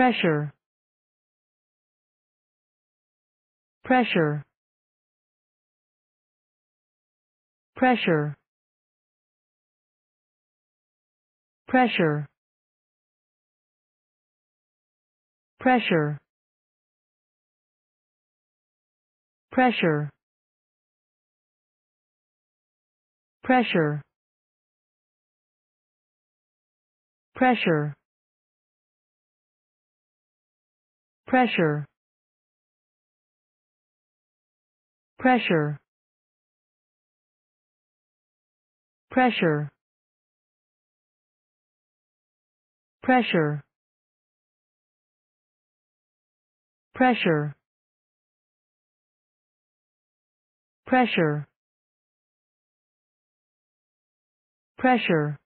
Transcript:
pressure pressure pressure pressure pressure pressure pressure pressure pressure pressure pressure pressure pressure pressure pressure